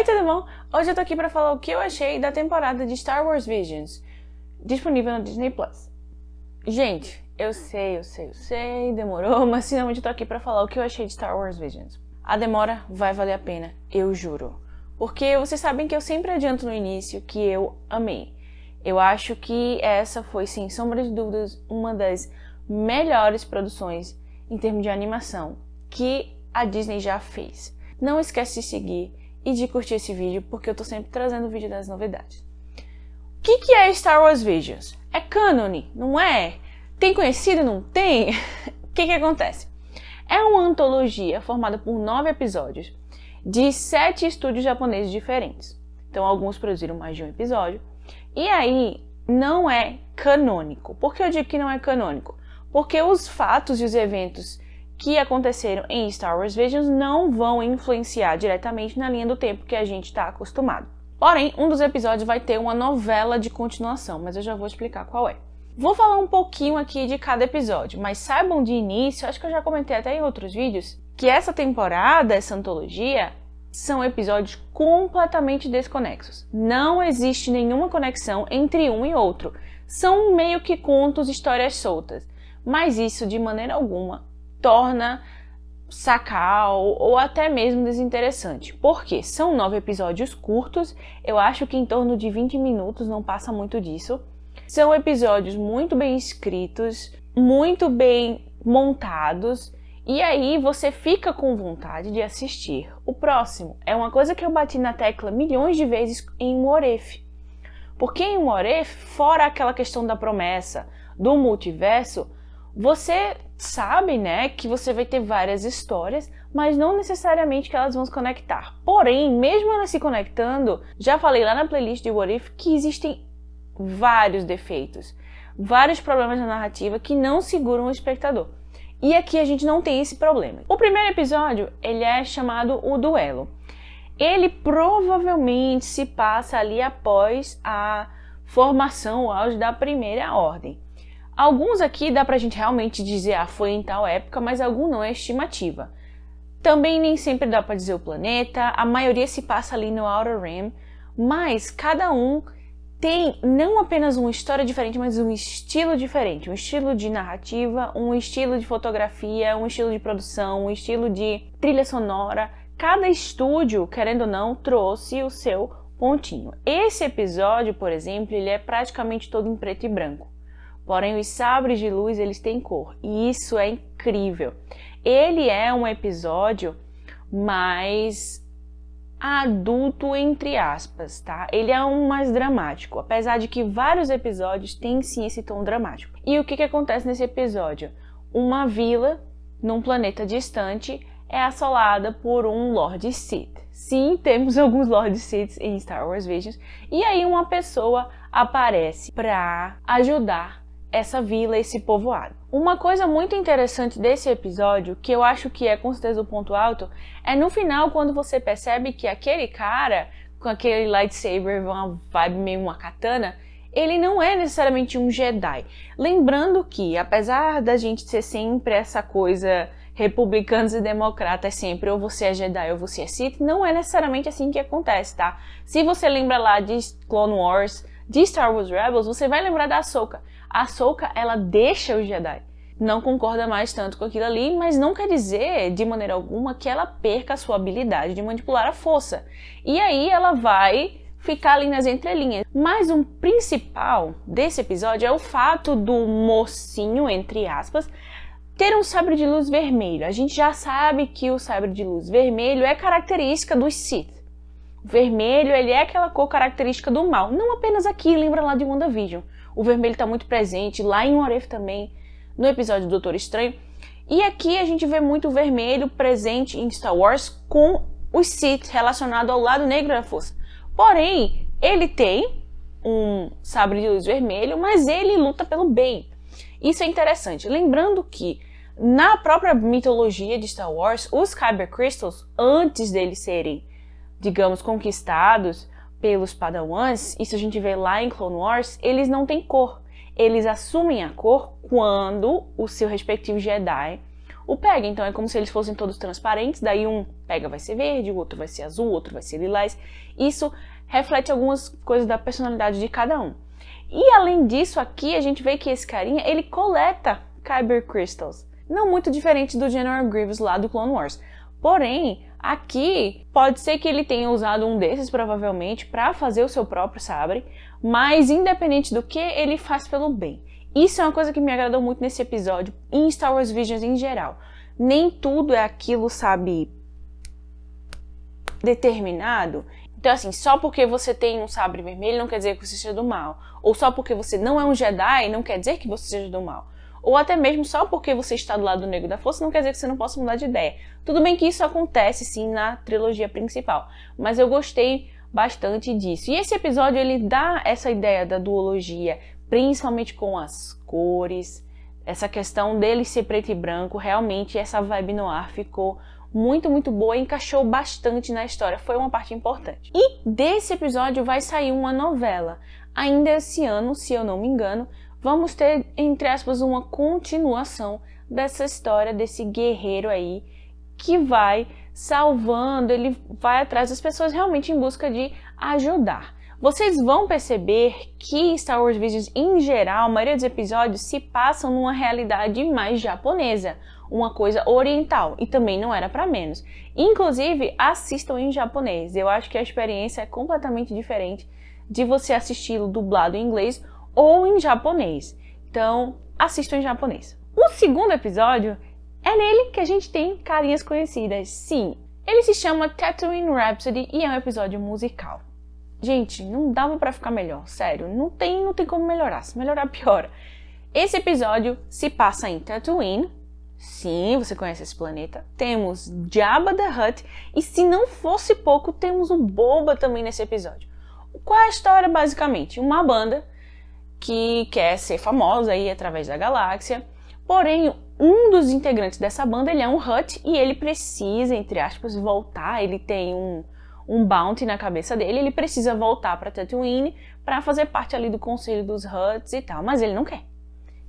Oi, tudo bom? Hoje eu tô aqui para falar o que eu achei da temporada de Star Wars Visions, disponível no Disney Plus. Gente, eu sei, eu sei, eu sei, demorou, mas finalmente eu tô aqui para falar o que eu achei de Star Wars Visions. A demora vai valer a pena, eu juro. Porque vocês sabem que eu sempre adianto no início que eu amei. Eu acho que essa foi, sem sombra de dúvidas, uma das melhores produções em termos de animação que a Disney já fez. Não esquece de seguir e de curtir esse vídeo, porque eu tô sempre trazendo vídeo das novidades. O que, que é Star Wars Visions? É cânone, não é? Tem conhecido, não tem? O que, que acontece? É uma antologia formada por nove episódios de sete estúdios japoneses diferentes. Então, alguns produziram mais de um episódio. E aí, não é canônico. Por que eu digo que não é canônico? Porque os fatos e os eventos que aconteceram em Star Wars Visions não vão influenciar diretamente na linha do tempo que a gente está acostumado. Porém, um dos episódios vai ter uma novela de continuação, mas eu já vou explicar qual é. Vou falar um pouquinho aqui de cada episódio, mas saibam de início, acho que eu já comentei até em outros vídeos, que essa temporada, essa antologia, são episódios completamente desconexos. Não existe nenhuma conexão entre um e outro. São meio que contos, histórias soltas. Mas isso, de maneira alguma, torna sacal ou até mesmo desinteressante. Porque são nove episódios curtos, eu acho que em torno de 20 minutos, não passa muito disso. São episódios muito bem escritos, muito bem montados, e aí você fica com vontade de assistir o próximo. É uma coisa que eu bati na tecla milhões de vezes em um Porque em um fora aquela questão da promessa, do multiverso, você sabe, né, que você vai ter várias histórias, mas não necessariamente que elas vão se conectar. Porém, mesmo elas se conectando, já falei lá na playlist de What If que existem vários defeitos, vários problemas na narrativa que não seguram o espectador. E aqui a gente não tem esse problema. O primeiro episódio, ele é chamado O Duelo. Ele provavelmente se passa ali após a formação, o auge da primeira ordem. Alguns aqui dá pra gente realmente dizer, ah, foi em tal época, mas algum não é estimativa. Também nem sempre dá para dizer o planeta, a maioria se passa ali no Outer Rim, mas cada um tem não apenas uma história diferente, mas um estilo diferente, um estilo de narrativa, um estilo de fotografia, um estilo de produção, um estilo de trilha sonora. Cada estúdio, querendo ou não, trouxe o seu pontinho. Esse episódio, por exemplo, ele é praticamente todo em preto e branco. Porém, os sabres de luz, eles têm cor. E isso é incrível. Ele é um episódio mais adulto entre aspas, tá? Ele é um mais dramático, apesar de que vários episódios têm sim esse tom dramático. E o que, que acontece nesse episódio? Uma vila num planeta distante é assolada por um Lord Sith. Sim, temos alguns Lord Siths em Star Wars Visions. E aí uma pessoa aparece para ajudar essa vila, esse povoado. Uma coisa muito interessante desse episódio, que eu acho que é com certeza o ponto alto, é no final quando você percebe que aquele cara com aquele lightsaber, uma vibe meio uma katana, ele não é necessariamente um Jedi. Lembrando que, apesar da gente ser sempre essa coisa republicanos e democratas sempre, ou você é Jedi ou você é Sith, não é necessariamente assim que acontece, tá? Se você lembra lá de Clone Wars, de Star Wars Rebels, você vai lembrar da Ahsoka a Soka ela deixa os Jedi. Não concorda mais tanto com aquilo ali, mas não quer dizer de maneira alguma que ela perca a sua habilidade de manipular a força. E aí ela vai ficar ali nas entrelinhas. Mas um principal desse episódio é o fato do mocinho, entre aspas, ter um sabre de luz vermelho. A gente já sabe que o sabre de luz vermelho é característica dos Sith. O vermelho, ele é aquela cor característica do mal. Não apenas aqui, lembra lá de WandaVision. O vermelho está muito presente, lá em Oref também, no episódio do Doutor Estranho. E aqui a gente vê muito o vermelho presente em Star Wars com o Sith relacionado ao lado negro da força. Porém, ele tem um sabre de luz vermelho, mas ele luta pelo bem. Isso é interessante. Lembrando que na própria mitologia de Star Wars, os Kyber Crystals, antes deles serem, digamos, conquistados, pelos Padawans, isso a gente vê lá em Clone Wars, eles não têm cor. Eles assumem a cor quando o seu respectivo Jedi o pega. Então é como se eles fossem todos transparentes, daí um pega vai ser verde, o outro vai ser azul, o outro vai ser lilás. Isso reflete algumas coisas da personalidade de cada um. E além disso, aqui a gente vê que esse carinha, ele coleta Kyber Crystals. Não muito diferente do General Grievous lá do Clone Wars. Porém, Aqui pode ser que ele tenha usado um desses provavelmente para fazer o seu próprio sabre, mas independente do que ele faz pelo bem. Isso é uma coisa que me agradou muito nesse episódio em Star Wars Visions em geral. Nem tudo é aquilo, sabe, determinado. Então, assim, só porque você tem um sabre vermelho não quer dizer que você seja do mal. Ou só porque você não é um Jedi não quer dizer que você seja do mal ou até mesmo só porque você está do lado negro da força não quer dizer que você não possa mudar de ideia. Tudo bem que isso acontece sim na trilogia principal, mas eu gostei bastante disso. E esse episódio ele dá essa ideia da duologia, principalmente com as cores, essa questão dele ser preto e branco, realmente essa vibe no ar ficou muito, muito boa e encaixou bastante na história. Foi uma parte importante. E desse episódio vai sair uma novela. Ainda esse ano, se eu não me engano, vamos ter, entre aspas, uma continuação dessa história desse guerreiro aí que vai salvando, ele vai atrás das pessoas realmente em busca de ajudar. Vocês vão perceber que Star Wars Visions, em geral, a maioria dos episódios se passam numa realidade mais japonesa, uma coisa oriental, e também não era para menos. Inclusive, assistam em japonês. Eu acho que a experiência é completamente diferente de você assisti-lo dublado em inglês ou em japonês. Então, assistam em japonês. O segundo episódio é nele que a gente tem carinhas conhecidas. Sim, ele se chama Tatooine Rhapsody e é um episódio musical. Gente, não dava para ficar melhor, sério, não tem, não tem como melhorar, se melhorar piora. Esse episódio se passa em Tatooine. Sim, você conhece esse planeta. Temos Jabba the Hutt e se não fosse pouco, temos o Boba também nesse episódio. Qual é a história basicamente? Uma banda que quer ser famosa aí através da galáxia. Porém, um dos integrantes dessa banda ele é um Hut e ele precisa, entre aspas, voltar. Ele tem um, um bounty na cabeça dele, ele precisa voltar para Tatooine para fazer parte ali do conselho dos Huts e tal, mas ele não quer.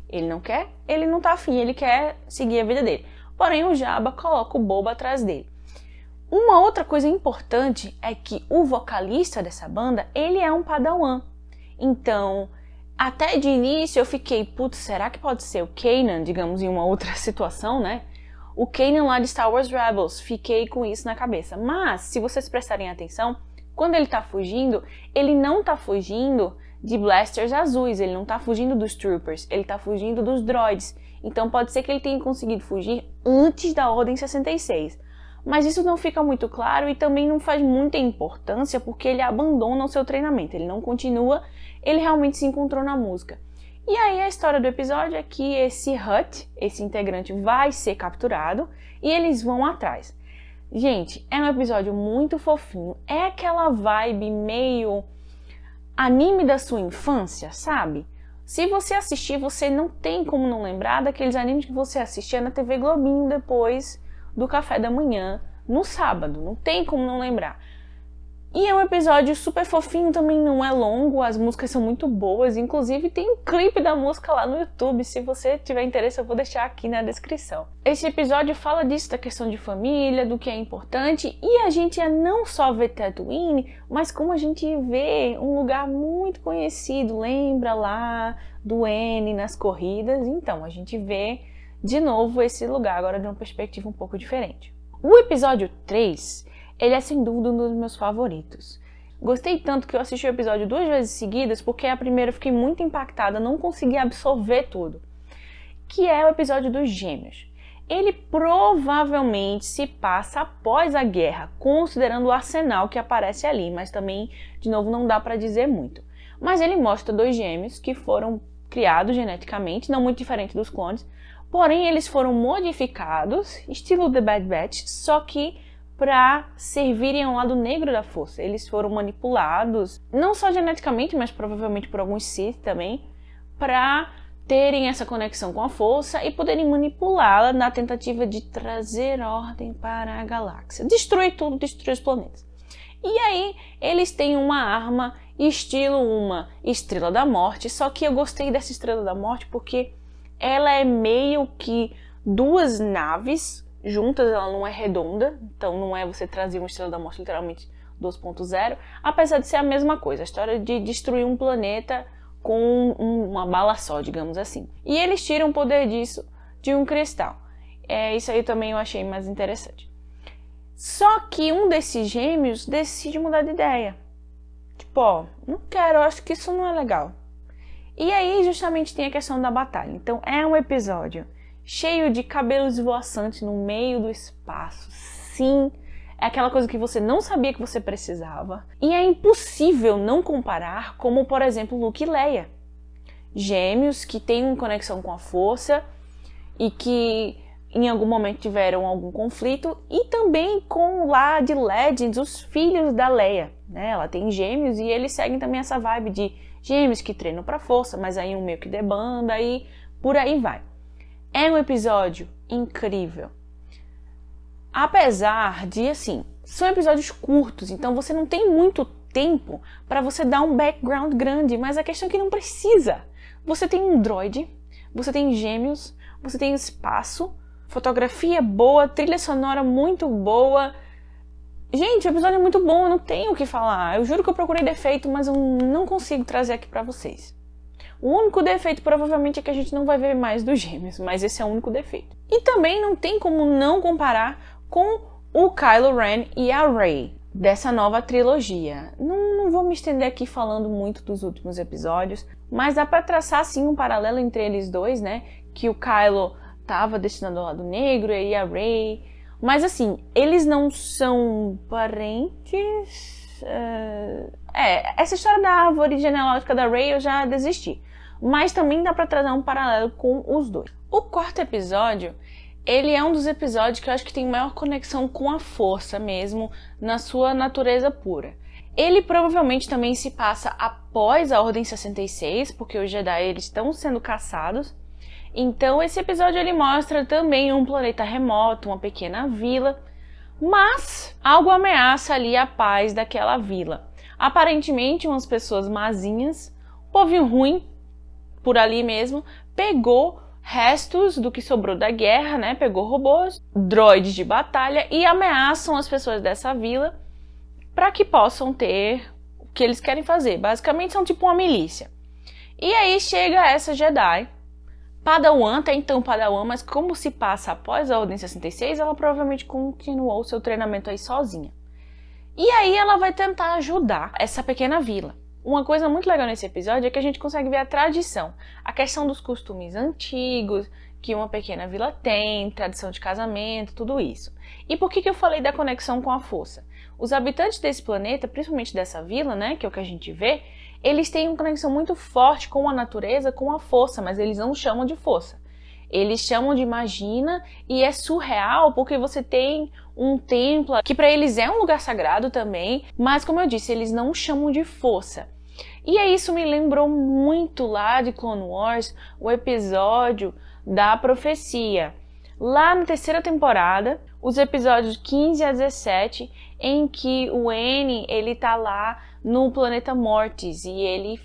Ele não quer, ele não tá afim, ele quer seguir a vida dele. Porém, o Jabba coloca o Boba atrás dele. Uma outra coisa importante é que o vocalista dessa banda, ele é um padawan. Então, até de início eu fiquei, putz, será que pode ser o Kanan, digamos, em uma outra situação, né? O Kanan lá de Star Wars Rebels, fiquei com isso na cabeça. Mas, se vocês prestarem atenção, quando ele tá fugindo, ele não tá fugindo de blasters azuis, ele não tá fugindo dos troopers, ele tá fugindo dos droids. Então pode ser que ele tenha conseguido fugir antes da Ordem 66. Mas isso não fica muito claro e também não faz muita importância porque ele abandona o seu treinamento, ele não continua ele realmente se encontrou na música. E aí a história do episódio é que esse Hut, esse integrante, vai ser capturado e eles vão atrás. Gente, é um episódio muito fofinho, é aquela vibe meio anime da sua infância, sabe? Se você assistir, você não tem como não lembrar daqueles animes que você assistia na TV Globinho depois do café da manhã, no sábado, não tem como não lembrar. E é um episódio super fofinho, também não é longo, as músicas são muito boas, inclusive tem um clipe da música lá no YouTube, se você tiver interesse eu vou deixar aqui na descrição. Esse episódio fala disso, da questão de família, do que é importante, e a gente é não só vê Tatooine, mas como a gente vê um lugar muito conhecido, lembra lá do N nas corridas, então a gente vê de novo esse lugar, agora de uma perspectiva um pouco diferente. O episódio 3 ele é sem dúvida um dos meus favoritos. Gostei tanto que eu assisti o episódio duas vezes seguidas, porque a primeira eu fiquei muito impactada, não consegui absorver tudo. Que é o episódio dos gêmeos. Ele provavelmente se passa após a guerra, considerando o arsenal que aparece ali, mas também, de novo, não dá para dizer muito. Mas ele mostra dois gêmeos que foram criados geneticamente, não muito diferente dos clones, porém eles foram modificados, estilo The Bad Batch, só que para servirem ao lado negro da força. Eles foram manipulados, não só geneticamente, mas provavelmente por alguns Sith também, para terem essa conexão com a força e poderem manipulá-la na tentativa de trazer ordem para a galáxia. Destruir tudo, destruir os planetas. E aí, eles têm uma arma estilo uma Estrela da Morte, só que eu gostei dessa Estrela da Morte porque ela é meio que duas naves juntas, ela não é redonda, então não é você trazer uma estrela da morte literalmente 2.0, apesar de ser a mesma coisa, a história de destruir um planeta com um, uma bala só, digamos assim. E eles tiram o poder disso de um cristal. É, isso aí também eu achei mais interessante. Só que um desses gêmeos decide mudar de ideia. Tipo, ó, não quero, acho que isso não é legal. E aí justamente tem a questão da batalha. Então é um episódio cheio de cabelos esvoaçantes no meio do espaço. Sim, é aquela coisa que você não sabia que você precisava. E é impossível não comparar, como por exemplo Luke e Leia. Gêmeos que têm uma conexão com a força e que em algum momento tiveram algum conflito e também com lá de Legends, os filhos da Leia, né? Ela tem gêmeos e eles seguem também essa vibe de gêmeos que treinam para força, mas aí um meio que debanda e por aí vai. É um episódio incrível. Apesar de, assim, são episódios curtos, então você não tem muito tempo para você dar um background grande, mas a questão é que não precisa. Você tem um droid, você tem gêmeos, você tem espaço, fotografia boa, trilha sonora muito boa. Gente, o episódio é muito bom, eu não tenho o que falar. Eu juro que eu procurei defeito, mas eu não consigo trazer aqui para vocês. O único defeito provavelmente é que a gente não vai ver mais dos gêmeos, mas esse é o único defeito. E também não tem como não comparar com o Kylo Ren e a Rey dessa nova trilogia. Não, não vou me estender aqui falando muito dos últimos episódios, mas dá para traçar sim um paralelo entre eles dois, né? Que o Kylo estava destinado ao lado negro e a Rey. Mas assim, eles não são parentes. Uh... É, essa história da árvore genealógica da Rey eu já desisti mas também dá para trazer um paralelo com os dois. O quarto episódio, ele é um dos episódios que eu acho que tem maior conexão com a força mesmo, na sua natureza pura. Ele provavelmente também se passa após a Ordem 66, porque os Jedi eles estão sendo caçados. Então esse episódio ele mostra também um planeta remoto, uma pequena vila, mas algo ameaça ali a paz daquela vila. Aparentemente umas pessoas mazinhas, povo ruim por ali mesmo, pegou restos do que sobrou da guerra, né? Pegou robôs, droides de batalha e ameaçam as pessoas dessa vila para que possam ter o que eles querem fazer. Basicamente são tipo uma milícia. E aí chega essa Jedi, Padawan, até então Padawan, mas como se passa após a Ordem 66, ela provavelmente continuou seu treinamento aí sozinha. E aí ela vai tentar ajudar essa pequena vila. Uma coisa muito legal nesse episódio é que a gente consegue ver a tradição, a questão dos costumes antigos que uma pequena vila tem, tradição de casamento, tudo isso. E por que, que eu falei da conexão com a força? Os habitantes desse planeta, principalmente dessa vila, né, que é o que a gente vê, eles têm uma conexão muito forte com a natureza, com a força, mas eles não chamam de força. Eles chamam de Magina e é surreal porque você tem um templo que para eles é um lugar sagrado também, mas como eu disse, eles não chamam de força. E é isso me lembrou muito lá de Clone Wars, o episódio da profecia. Lá na terceira temporada, os episódios 15 a 17, em que o N ele tá lá no planeta Mortis e ele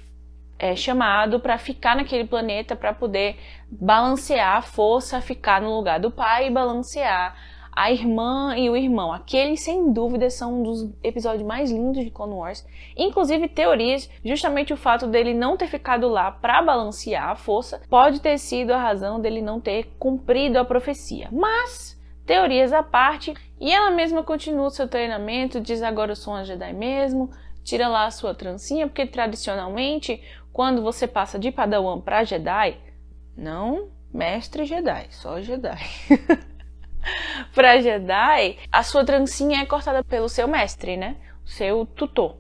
é, chamado para ficar naquele planeta para poder balancear a força, ficar no lugar do pai e balancear a irmã e o irmão. Aqueles, sem dúvida, são um dos episódios mais lindos de Clone Wars. Inclusive, teorias, justamente o fato dele não ter ficado lá para balancear a força, pode ter sido a razão dele não ter cumprido a profecia. Mas, teorias à parte, e ela mesma continua o seu treinamento, diz agora eu sou uma Jedi mesmo, tira lá a sua trancinha, porque tradicionalmente quando você passa de Padawan para Jedi, não mestre Jedi, só Jedi. para Jedi, a sua trancinha é cortada pelo seu mestre, né? O seu tutor.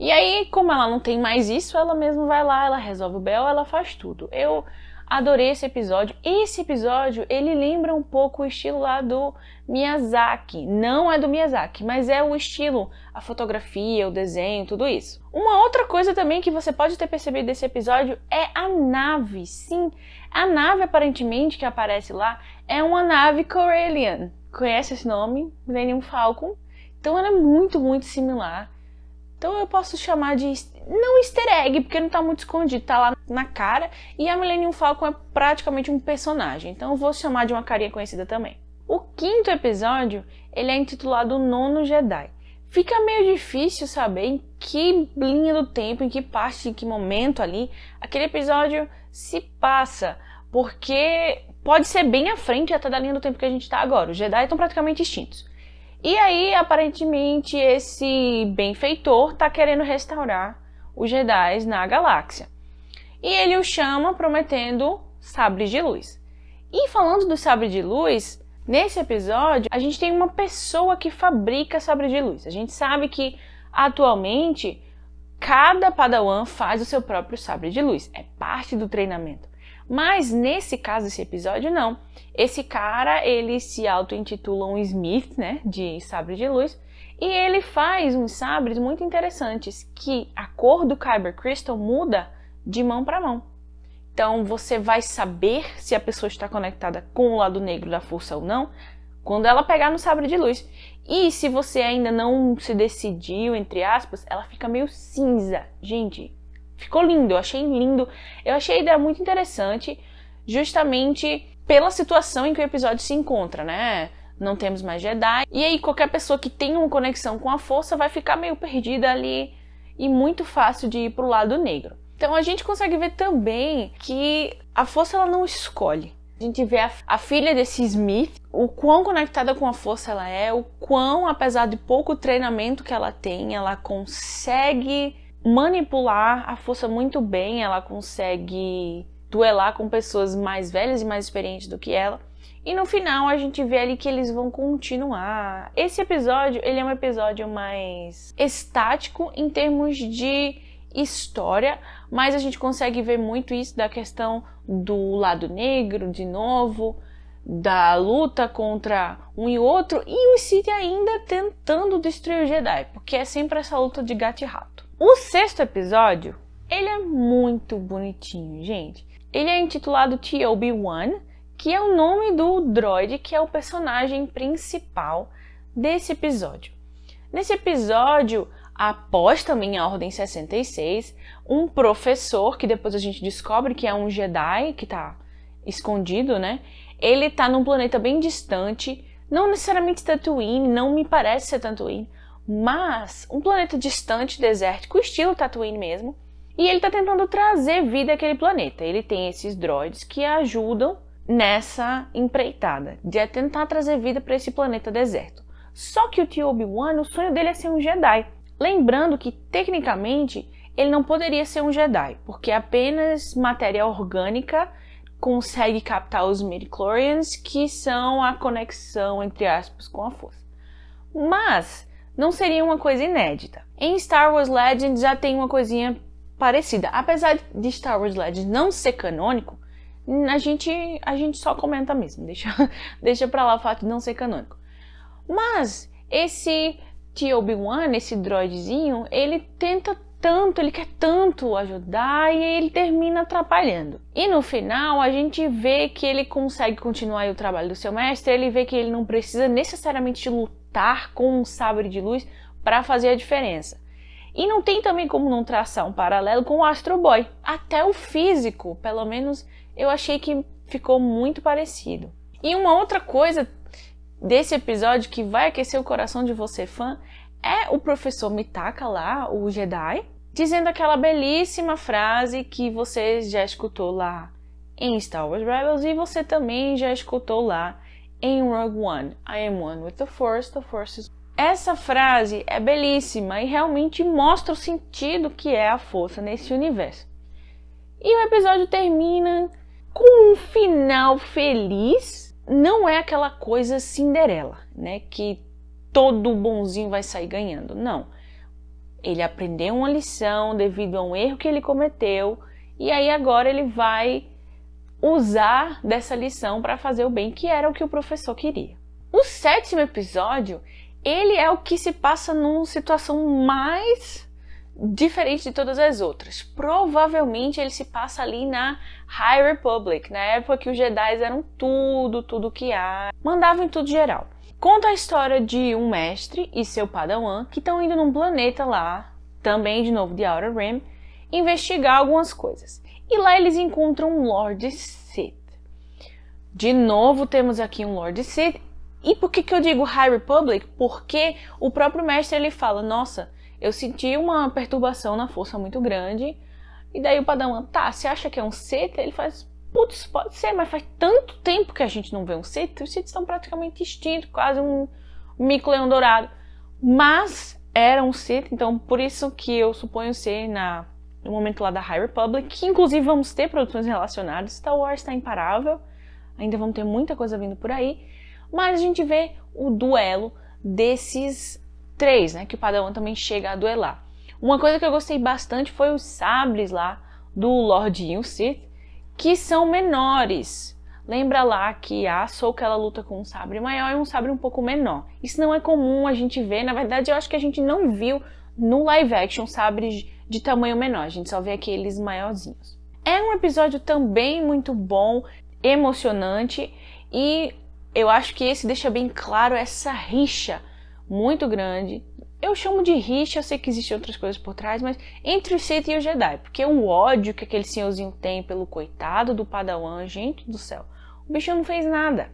E aí, como ela não tem mais isso, ela mesmo vai lá, ela resolve o bel, ela faz tudo. Eu Adorei esse episódio. Esse episódio, ele lembra um pouco o estilo lá do Miyazaki. Não é do Miyazaki, mas é o estilo, a fotografia, o desenho, tudo isso. Uma outra coisa também que você pode ter percebido desse episódio é a nave. Sim, a nave aparentemente que aparece lá é uma nave Corellian. Conhece esse nome? Millennium Falcon. Então ela é muito, muito similar. Então eu posso chamar de não easter egg, porque não tá muito escondido, tá lá na cara, e a Millennium Falcon é praticamente um personagem, então eu vou chamar de uma carinha conhecida também. O quinto episódio, ele é intitulado Nono Jedi. Fica meio difícil saber em que linha do tempo, em que parte, em que momento ali, aquele episódio se passa, porque pode ser bem à frente até da linha do tempo que a gente está agora. Os Jedi estão praticamente extintos. E aí, aparentemente, esse benfeitor está querendo restaurar os Jedi na galáxia e ele o chama prometendo sabres de luz. E falando do sabre de luz, nesse episódio a gente tem uma pessoa que fabrica sabre de luz. A gente sabe que atualmente cada padawan faz o seu próprio sabre de luz, é parte do treinamento. Mas nesse caso, esse episódio não. Esse cara, ele se auto-intitula um Smith, né, de sabre de luz, e ele faz uns sabres muito interessantes que a cor do Kyber Crystal muda de mão para mão. Então você vai saber se a pessoa está conectada com o lado negro da força ou não quando ela pegar no sabre de luz. E se você ainda não se decidiu, entre aspas, ela fica meio cinza. Gente, ficou lindo, eu achei lindo. Eu achei a ideia muito interessante, justamente pela situação em que o episódio se encontra, né? Não temos mais Jedi. E aí qualquer pessoa que tenha uma conexão com a força vai ficar meio perdida ali e muito fácil de ir pro lado negro. Então a gente consegue ver também que a força ela não escolhe. A gente vê a, a, filha desse Smith, o quão conectada com a força ela é, o quão, apesar de pouco treinamento que ela tem, ela consegue manipular a força muito bem, ela consegue duelar com pessoas mais velhas e mais experientes do que ela. E no final a gente vê ali que eles vão continuar. Esse episódio, ele é um episódio mais estático em termos de história, mas a gente consegue ver muito isso da questão do lado negro, de novo, da luta contra um e outro, e o Sith ainda tentando destruir o Jedi, porque é sempre essa luta de gato e rato. O sexto episódio, ele é muito bonitinho, gente. Ele é intitulado tob One, que é o nome do droid, que é o personagem principal desse episódio. Nesse episódio, após também a Ordem 66, um professor, que depois a gente descobre que é um Jedi, que está escondido, né? Ele está num planeta bem distante, não necessariamente Tatooine, não me parece ser Tatooine, mas um planeta distante, desértico, estilo Tatooine mesmo, e ele está tentando trazer vida àquele planeta. Ele tem esses droids que ajudam nessa empreitada de tentar trazer vida para esse planeta deserto. Só que o Tio Obi-Wan, o sonho dele é ser um Jedi. Lembrando que, tecnicamente, ele não poderia ser um Jedi, porque é apenas matéria orgânica consegue captar os midichlorians, que são a conexão, entre aspas, com a força. Mas não seria uma coisa inédita. Em Star Wars Legends já tem uma coisinha parecida. Apesar de Star Wars Legends não ser canônico, a gente, a gente só comenta mesmo, deixa, deixa pra lá o fato de não ser canônico. Mas esse que Obi-Wan, esse droidezinho, ele tenta tanto, ele quer tanto ajudar e ele termina atrapalhando. E no final a gente vê que ele consegue continuar o trabalho do seu mestre, ele vê que ele não precisa necessariamente lutar com um sabre de luz para fazer a diferença. E não tem também como não traçar um paralelo com o Astro Boy. Até o físico, pelo menos eu achei que ficou muito parecido. E uma outra coisa desse episódio que vai aquecer o coração de você fã é o professor Mitaka lá, o Jedi, dizendo aquela belíssima frase que você já escutou lá em Star Wars Rebels e você também já escutou lá em Rogue One. I am one with the Force, the Force is essa frase é belíssima e realmente mostra o sentido que é a força nesse universo. E o episódio termina com um final feliz, não é aquela coisa Cinderela, né? Que todo bonzinho vai sair ganhando. Não. Ele aprendeu uma lição devido a um erro que ele cometeu e aí agora ele vai usar dessa lição para fazer o bem, que era o que o professor queria. O sétimo episódio, ele é o que se passa numa situação mais diferente de todas as outras. Provavelmente ele se passa ali na High Republic, na época que os Jedi eram tudo, tudo que há, mandavam em tudo geral. Conta a história de um mestre e seu padawan que estão indo num planeta lá, também de novo de Outer Rim, investigar algumas coisas. E lá eles encontram um Lord Sith. De novo temos aqui um Lord Sith. E por que, que eu digo High Republic? Porque o próprio mestre ele fala, nossa, eu senti uma perturbação na força muito grande. E daí o Padawan, tá, você acha que é um seta? Ele faz, putz, pode ser, mas faz tanto tempo que a gente não vê um seta. Os setas estão praticamente extintos, quase um mico-leão dourado. Mas era um seta, então por isso que eu suponho ser na, no momento lá da High Republic, que inclusive vamos ter produções relacionadas. Star Wars está imparável, ainda vamos ter muita coisa vindo por aí. Mas a gente vê o duelo desses 3, né, que o Padawan também chega a duelar. Uma coisa que eu gostei bastante foi os sabres lá do Lord Sith, que são menores. Lembra lá que a Ahsoka ela luta com um sabre maior e um sabre um pouco menor. Isso não é comum a gente ver, na verdade eu acho que a gente não viu no live action sabres de tamanho menor, a gente só vê aqueles maiorzinhos. É um episódio também muito bom, emocionante e eu acho que esse deixa bem claro essa rixa muito grande. Eu chamo de rixa, eu sei que existem outras coisas por trás, mas entre o Sith e o Jedi, porque o ódio que aquele senhorzinho tem pelo coitado do Padawan, gente do céu, o bicho não fez nada.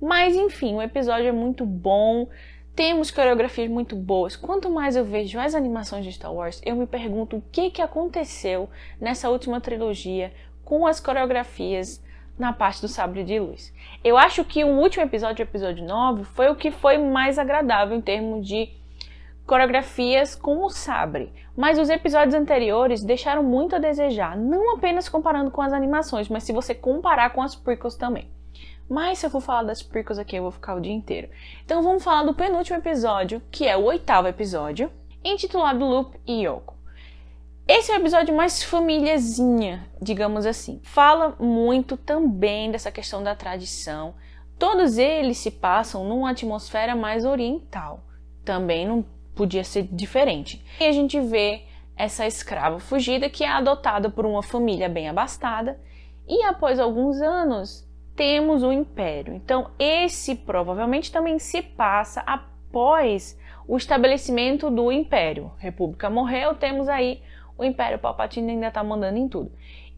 Mas enfim, o episódio é muito bom, temos coreografias muito boas. Quanto mais eu vejo as animações de Star Wars, eu me pergunto o que, que aconteceu nessa última trilogia com as coreografias na parte do sabre de luz. Eu acho que o último episódio, o episódio 9, foi o que foi mais agradável em termos de coreografias com o sabre, mas os episódios anteriores deixaram muito a desejar, não apenas comparando com as animações, mas se você comparar com as prequels também. Mas se eu for falar das prequels aqui, eu vou ficar o dia inteiro. Então vamos falar do penúltimo episódio, que é o oitavo episódio, intitulado Loop e Yoko. Esse é o episódio mais familiazinha, digamos assim. Fala muito também dessa questão da tradição. Todos eles se passam numa atmosfera mais oriental. Também não podia ser diferente. E a gente vê essa escrava fugida que é adotada por uma família bem abastada e após alguns anos temos o império. Então, esse provavelmente também se passa após o estabelecimento do império. República morreu, temos aí o Império Palpatine ainda tá mandando em tudo.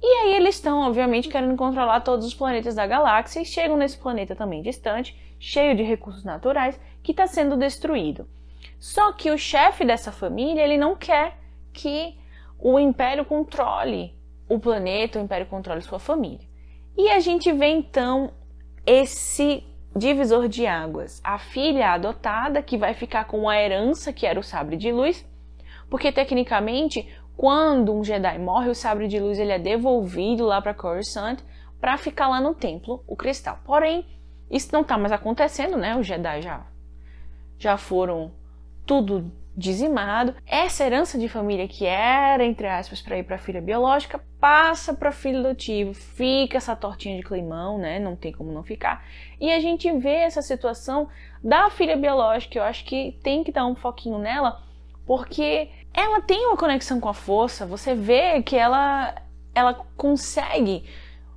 E aí eles estão, obviamente, querendo controlar todos os planetas da galáxia e chegam nesse planeta também distante, cheio de recursos naturais, que está sendo destruído. Só que o chefe dessa família, ele não quer que o Império controle o planeta, o Império controle sua família. E a gente vê então esse divisor de águas, a filha adotada que vai ficar com a herança que era o sabre de luz, porque tecnicamente quando um Jedi morre, o sabre de luz ele é devolvido lá para Coruscant para ficar lá no templo, o cristal. Porém, isso não está mais acontecendo, né? Os Jedi já já foram tudo dizimado. Essa herança de família que era, entre aspas, para ir para a filha biológica, passa para filho adotivo, fica essa tortinha de climão, né? Não tem como não ficar. E a gente vê essa situação da filha biológica, eu acho que tem que dar um foquinho nela, porque ela tem uma conexão com a força, você vê que ela ela consegue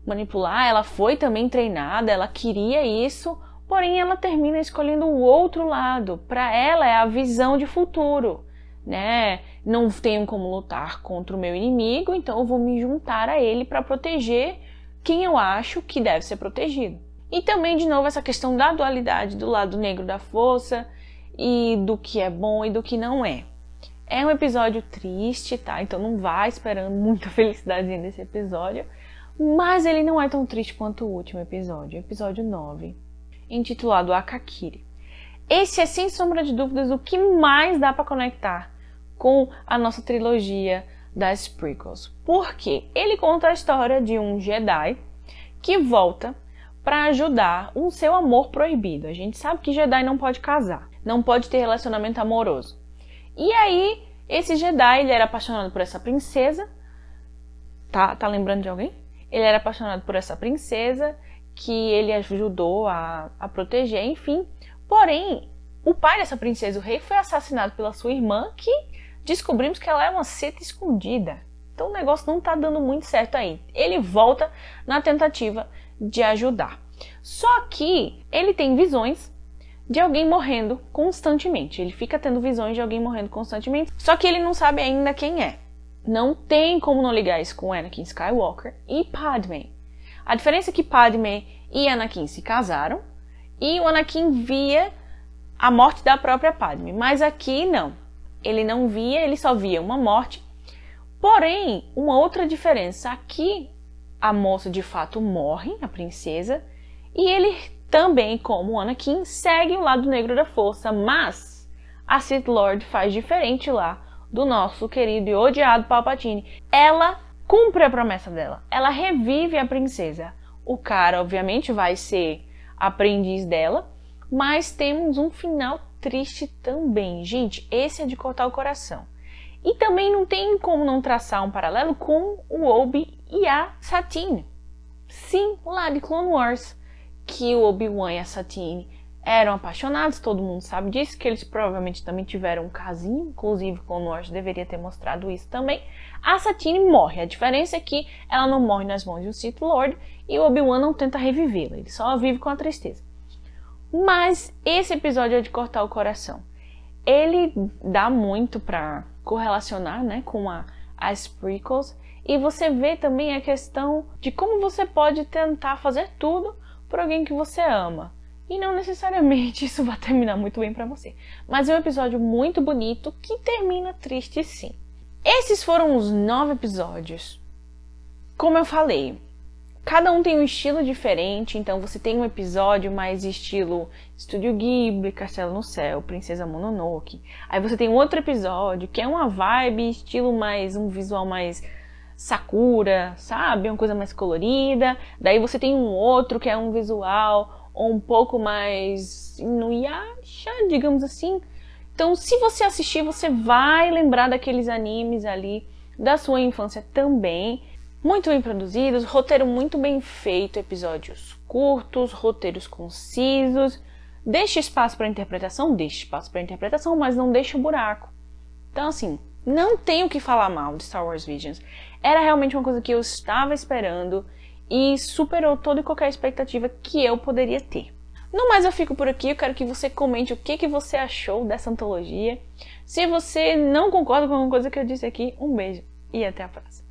manipular, ela foi também treinada, ela queria isso, porém ela termina escolhendo o outro lado. Para ela é a visão de futuro, né? Não tenho como lutar contra o meu inimigo, então eu vou me juntar a ele para proteger quem eu acho que deve ser protegido. E também de novo essa questão da dualidade do lado negro da força e do que é bom e do que não é. É um episódio triste, tá? Então não vá esperando muita felicidade nesse episódio, mas ele não é tão triste quanto o último episódio, episódio 9, intitulado Akakiri. Esse é sem sombra de dúvidas o que mais dá para conectar com a nossa trilogia das prequels. Porque ele conta a história de um Jedi que volta para ajudar um seu amor proibido. A gente sabe que Jedi não pode casar, não pode ter relacionamento amoroso. E aí, esse Jedi, ele era apaixonado por essa princesa. Tá, tá lembrando de alguém? Ele era apaixonado por essa princesa que ele ajudou a, a proteger, enfim. Porém, o pai dessa princesa, o rei, foi assassinado pela sua irmã, que descobrimos que ela é uma seta escondida. Então o negócio não tá dando muito certo aí. Ele volta na tentativa de ajudar. Só que ele tem visões de alguém morrendo constantemente. Ele fica tendo visões de alguém morrendo constantemente, só que ele não sabe ainda quem é. Não tem como não ligar isso com Anakin Skywalker e Padme. A diferença é que Padme e Anakin se casaram e o Anakin via a morte da própria Padme, mas aqui não. Ele não via, ele só via uma morte. Porém, uma outra diferença aqui, a moça de fato morre, a princesa, e ele também como Anakin, segue o lado negro da força, mas a Sith Lord faz diferente lá do nosso querido e odiado Palpatine. Ela cumpre a promessa dela, ela revive a princesa. O cara, obviamente, vai ser aprendiz dela, mas temos um final triste também. Gente, esse é de cortar o coração. E também não tem como não traçar um paralelo com o Obi e a Satine. Sim, lá de Clone Wars que o Obi-Wan e a Satine eram apaixonados, todo mundo sabe disso, que eles provavelmente também tiveram um casinho, inclusive com o Norte deveria ter mostrado isso também. A Satine morre, a diferença é que ela não morre nas mãos de um Sith Lord e o Obi-Wan não tenta revivê-la, ele só vive com a tristeza. Mas esse episódio é de cortar o coração. Ele dá muito para correlacionar, né, com a, as prequels e você vê também a questão de como você pode tentar fazer tudo por alguém que você ama. E não necessariamente isso vai terminar muito bem para você. Mas é um episódio muito bonito que termina triste sim. Esses foram os nove episódios. Como eu falei, cada um tem um estilo diferente, então você tem um episódio mais estilo Estúdio Ghibli, Castelo no Céu, Princesa Mononoke. Aí você tem um outro episódio que é uma vibe, estilo mais um visual mais Sakura, sabe? Uma coisa mais colorida. Daí você tem um outro que é um visual um pouco mais Inuyasha, digamos assim. Então, se você assistir, você vai lembrar daqueles animes ali da sua infância também. Muito bem produzidos, roteiro muito bem feito, episódios curtos, roteiros concisos. Deixa espaço para interpretação, deixa espaço para interpretação, mas não deixa buraco. Então, assim, não tem o que falar mal de Star Wars Visions. Era realmente uma coisa que eu estava esperando e superou toda e qualquer expectativa que eu poderia ter. No mais, eu fico por aqui. Eu quero que você comente o que, que você achou dessa antologia. Se você não concorda com alguma coisa que eu disse aqui, um beijo e até a próxima.